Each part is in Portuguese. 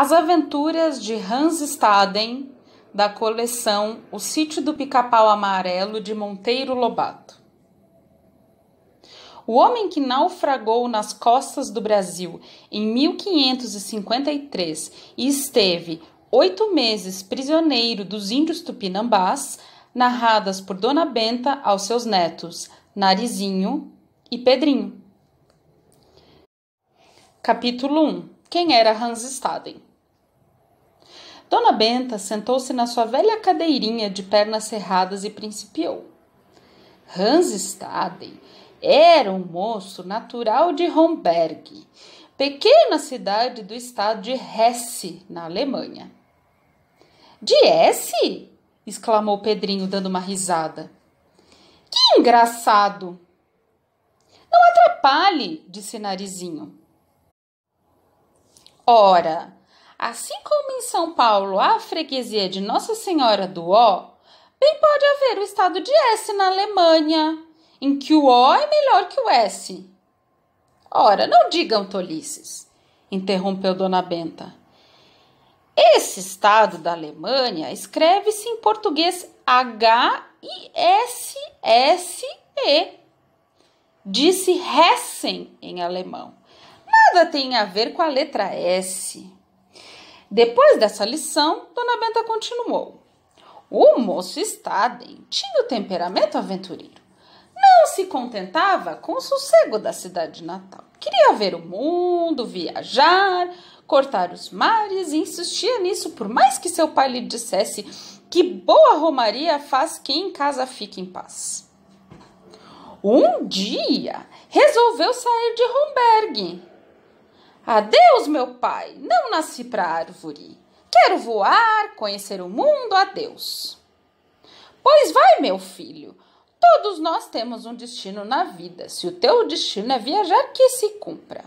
As Aventuras de Hans Staden, da coleção O Sítio do Pica-Pau Amarelo, de Monteiro Lobato. O homem que naufragou nas costas do Brasil em 1553 e esteve oito meses prisioneiro dos índios tupinambás, narradas por Dona Benta aos seus netos Narizinho e Pedrinho. Capítulo 1 Quem era Hans Staden? Dona Benta sentou-se na sua velha cadeirinha de pernas cerradas e principiou. Hans Staden era um moço natural de Romberg, pequena cidade do estado de Hesse, na Alemanha. De Hesse? exclamou Pedrinho, dando uma risada. Que engraçado! Não atrapalhe, disse Narizinho. Ora, Assim como em São Paulo há a freguesia de Nossa Senhora do Ó, bem pode haver o estado de S na Alemanha, em que o O é melhor que o S. Ora, não digam tolices, interrompeu Dona Benta. Esse estado da Alemanha escreve-se em português H I S S E. Disse Hessen em alemão. Nada tem a ver com a letra S. Depois dessa lição, Dona Benta continuou. O moço Staden tinha o temperamento aventureiro. Não se contentava com o sossego da cidade natal. Queria ver o mundo, viajar, cortar os mares e insistia nisso, por mais que seu pai lhe dissesse que boa romaria faz quem em casa fique em paz. Um dia resolveu sair de Romberg Adeus, meu pai, não nasci para árvore. Quero voar, conhecer o mundo, adeus. Pois vai, meu filho, todos nós temos um destino na vida. Se o teu destino é viajar, que se cumpra.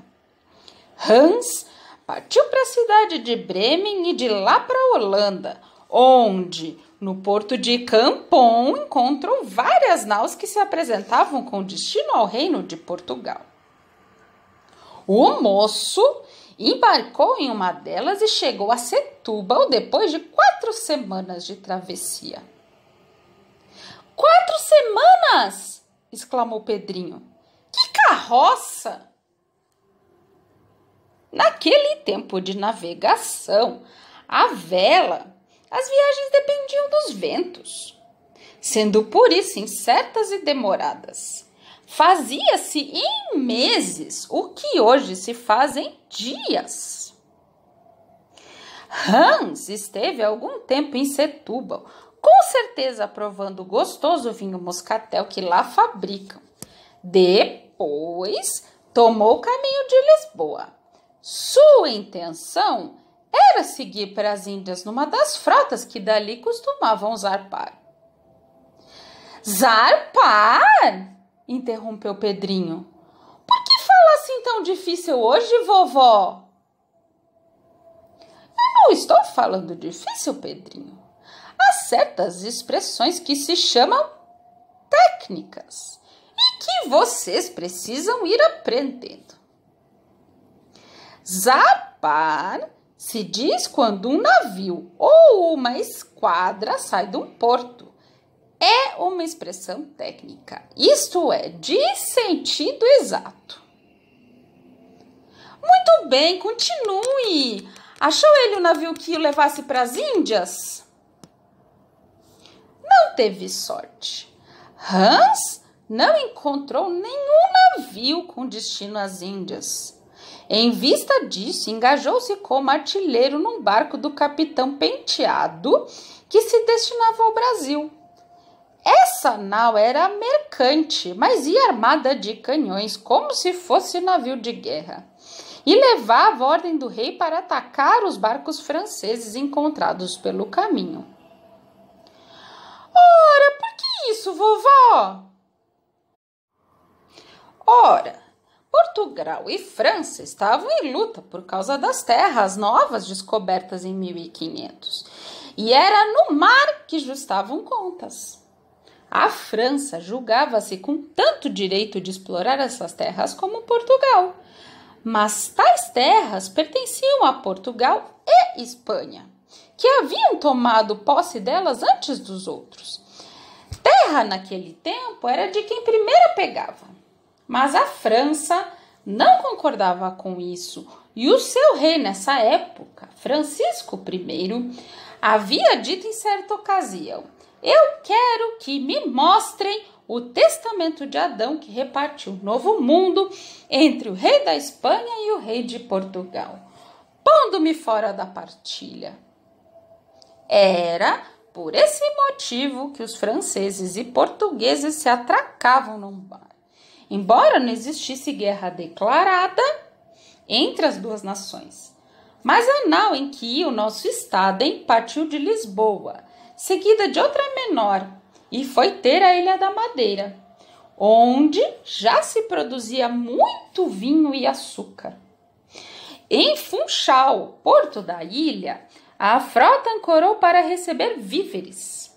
Hans partiu para a cidade de Bremen e de lá para a Holanda, onde, no porto de Campon, encontrou várias naus que se apresentavam com destino ao reino de Portugal. O moço embarcou em uma delas e chegou a Setúbal depois de quatro semanas de travessia. Quatro semanas! exclamou Pedrinho. Que carroça! Naquele tempo de navegação, a vela, as viagens dependiam dos ventos, sendo por isso incertas e demoradas. Fazia-se em meses o que hoje se faz em dias. Hans esteve algum tempo em Setúbal, com certeza provando o gostoso vinho moscatel que lá fabricam. Depois tomou o caminho de Lisboa. Sua intenção era seguir para as Índias numa das frotas que dali costumavam zarpar. Zarpar? interrompeu Pedrinho. Por que fala assim tão difícil hoje, vovó? Eu não estou falando difícil, Pedrinho. Há certas expressões que se chamam técnicas e que vocês precisam ir aprendendo. Zapar se diz quando um navio ou uma esquadra sai de um porto é uma expressão técnica, isto é, de sentido exato. Muito bem, continue. Achou ele o um navio que o levasse para as Índias? Não teve sorte. Hans não encontrou nenhum navio com destino às Índias. Em vista disso, engajou-se como artilheiro num barco do capitão Penteado que se destinava ao Brasil. Essa nau era mercante, mas ia armada de canhões, como se fosse navio de guerra, e levava a ordem do rei para atacar os barcos franceses encontrados pelo caminho. Ora, por que isso, vovó? Ora, Portugal e França estavam em luta por causa das terras novas descobertas em 1500 e era no mar que justavam contas. A França julgava-se com tanto direito de explorar essas terras como Portugal, mas tais terras pertenciam a Portugal e Espanha, que haviam tomado posse delas antes dos outros. Terra naquele tempo era de quem primeiro pegava, mas a França não concordava com isso e o seu rei nessa época, Francisco I, havia dito em certa ocasião eu quero que me mostrem o testamento de Adão que repartiu o novo mundo entre o rei da Espanha e o rei de Portugal, pondo-me fora da partilha. Era por esse motivo que os franceses e portugueses se atracavam num bar. Embora não existisse guerra declarada entre as duas nações, mas a nau em que o nosso estado partiu de Lisboa seguida de outra menor, e foi ter a Ilha da Madeira, onde já se produzia muito vinho e açúcar. Em Funchal, porto da ilha, a frota ancorou para receber víveres.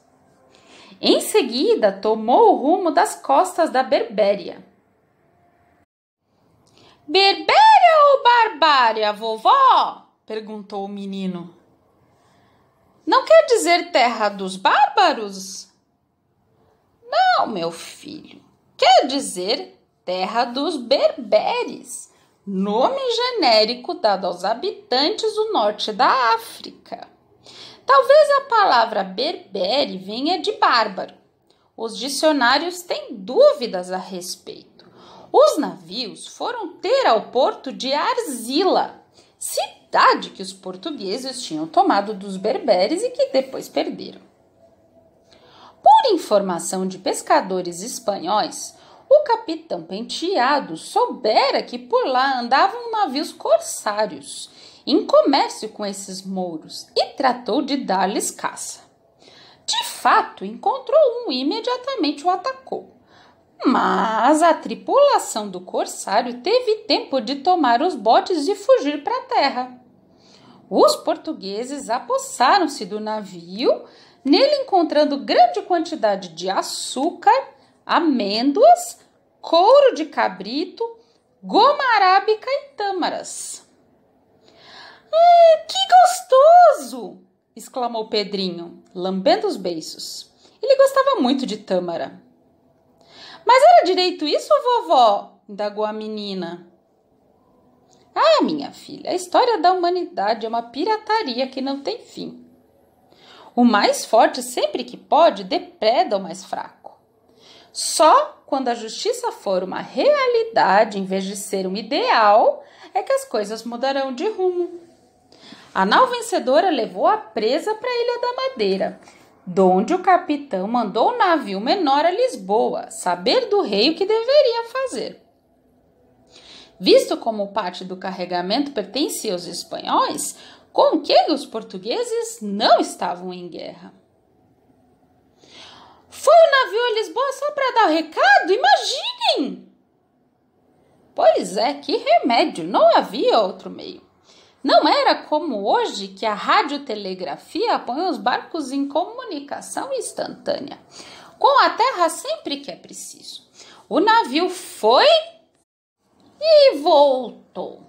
Em seguida, tomou o rumo das costas da Berbéria. Berbéria ou Barbária, vovó? perguntou o menino. Não quer dizer terra dos bárbaros? Não, meu filho. Quer dizer terra dos berberes, nome genérico dado aos habitantes do norte da África. Talvez a palavra berbere venha de bárbaro. Os dicionários têm dúvidas a respeito. Os navios foram ter ao porto de Arzila, cidade que os portugueses tinham tomado dos berberes e que depois perderam. Por informação de pescadores espanhóis, o capitão Penteado soubera que por lá andavam navios corsários em comércio com esses mouros e tratou de dar-lhes caça. De fato, encontrou um e imediatamente o atacou. Mas a tripulação do corsário teve tempo de tomar os botes e fugir para a terra os portugueses apossaram-se do navio, nele encontrando grande quantidade de açúcar, amêndoas, couro de cabrito, goma arábica e tâmaras. Hum, que gostoso! exclamou Pedrinho, lambendo os beiços. Ele gostava muito de tâmara. Mas era direito isso, vovó? indagou a menina. Ah, minha filha, a história da humanidade é uma pirataria que não tem fim. O mais forte, sempre que pode, depreda o mais fraco. Só quando a justiça for uma realidade, em vez de ser um ideal, é que as coisas mudarão de rumo. A nau vencedora levou a presa para a Ilha da Madeira, donde o capitão mandou o navio menor a Lisboa saber do rei o que deveria fazer visto como parte do carregamento pertencia aos espanhóis, com que os portugueses não estavam em guerra. Foi o navio a Lisboa só para dar o recado? Imaginem! Pois é, que remédio! Não havia outro meio. Não era como hoje que a radiotelegrafia põe os barcos em comunicação instantânea com a terra sempre que é preciso. O navio foi e voltou.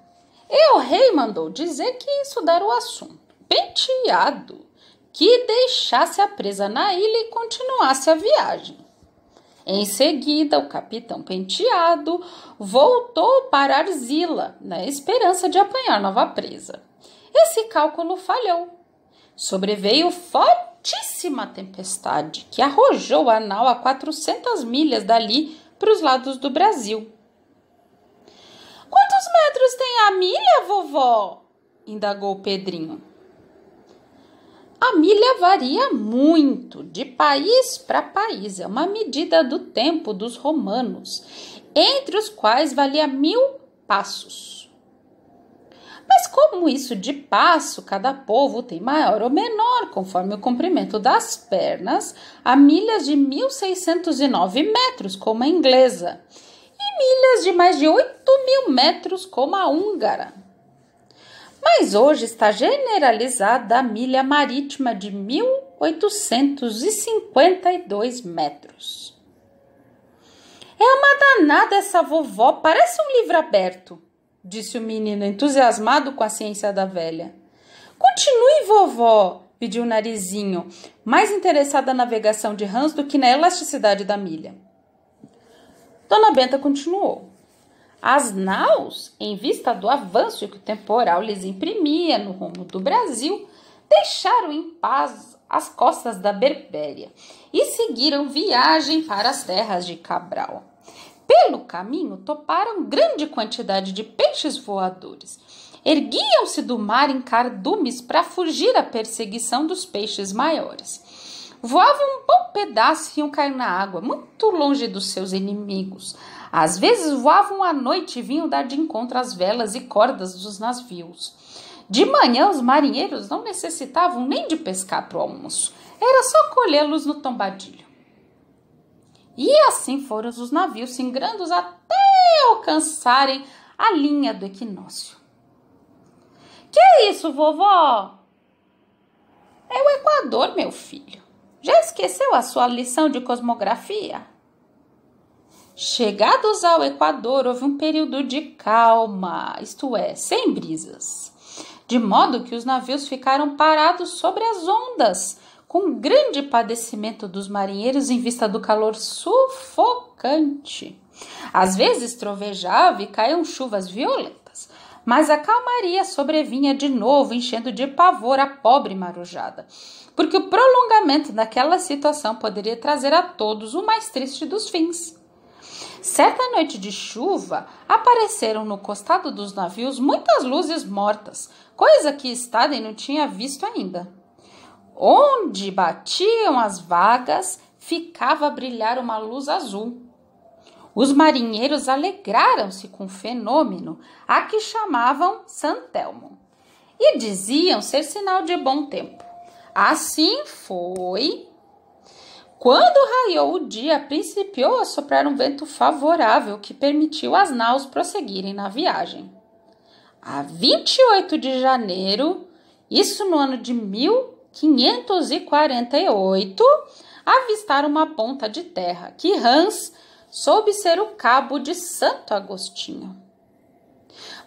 E o rei mandou dizer que isso o assunto. Penteado que deixasse a presa na ilha e continuasse a viagem. Em seguida, o capitão Penteado voltou para Arzila, na esperança de apanhar nova presa. Esse cálculo falhou. Sobreveio fortíssima tempestade que arrojou a nau a 400 milhas dali para os lados do Brasil a milha, vovó? indagou Pedrinho. A milha varia muito de país para país, é uma medida do tempo dos romanos, entre os quais valia mil passos. Mas, como isso de passo, cada povo tem maior ou menor, conforme o comprimento das pernas, há milhas de 1.609 metros, como a inglesa, milhas de mais de 8 mil metros como a húngara. Mas hoje está generalizada a milha marítima de 1.852 metros. É uma danada essa vovó, parece um livro aberto, disse o menino entusiasmado com a ciência da velha. Continue, vovó, pediu o narizinho, mais interessada na navegação de Hans do que na elasticidade da milha. Dona Benta continuou. As naus, em vista do avanço que o temporal lhes imprimia no rumo do Brasil, deixaram em paz as costas da Berbéria e seguiram viagem para as terras de Cabral. Pelo caminho, toparam grande quantidade de peixes voadores. Erguiam-se do mar em cardumes para fugir à perseguição dos peixes maiores. Voavam um bom pedaço e iam cair na água, muito longe dos seus inimigos. Às vezes voavam à noite e vinham dar de encontro às velas e cordas dos navios. De manhã, os marinheiros não necessitavam nem de pescar para o almoço, era só colhê-los no tombadilho. E assim foram os navios singrando-os até alcançarem a linha do equinócio. Que é isso, vovó? É o Equador, meu filho. Já esqueceu a sua lição de cosmografia? Chegados ao Equador, houve um período de calma, isto é, sem brisas, de modo que os navios ficaram parados sobre as ondas, com grande padecimento dos marinheiros em vista do calor sufocante. Às vezes trovejava e caíam chuvas violentas mas a calmaria sobrevinha de novo, enchendo de pavor a pobre marujada, porque o prolongamento daquela situação poderia trazer a todos o mais triste dos fins. Certa noite de chuva, apareceram no costado dos navios muitas luzes mortas, coisa que Staden não tinha visto ainda. Onde batiam as vagas, ficava a brilhar uma luz azul. Os marinheiros alegraram-se com o fenômeno, a que chamavam Santelmo, e diziam ser sinal de bom tempo. Assim foi. Quando raiou o dia, principiou a soprar um vento favorável que permitiu às naus prosseguirem na viagem. A 28 de janeiro, isso no ano de 1548, avistaram uma ponta de terra que Hans soube ser o cabo de Santo Agostinho.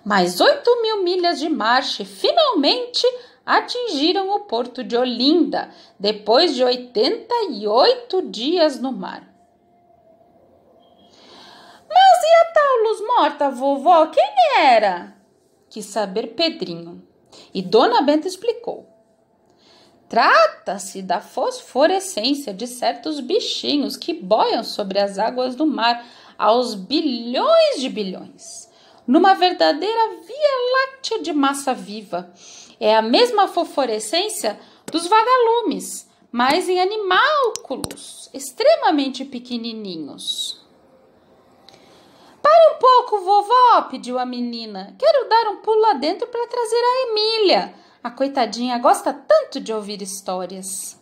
Mais oito mil milhas de marcha e finalmente atingiram o porto de Olinda, depois de 88 dias no mar. Mas e a tal luz morta, vovó? Quem era? Quis saber Pedrinho. E Dona Benta explicou. Trata-se da fosforescência de certos bichinhos que boiam sobre as águas do mar aos bilhões de bilhões, numa verdadeira via láctea de massa viva. É a mesma fosforescência dos vagalumes, mas em animálculos extremamente pequenininhos. Para um pouco, vovó, pediu a menina. Quero dar um pulo lá dentro para trazer a Emília. A coitadinha gosta tanto de ouvir histórias.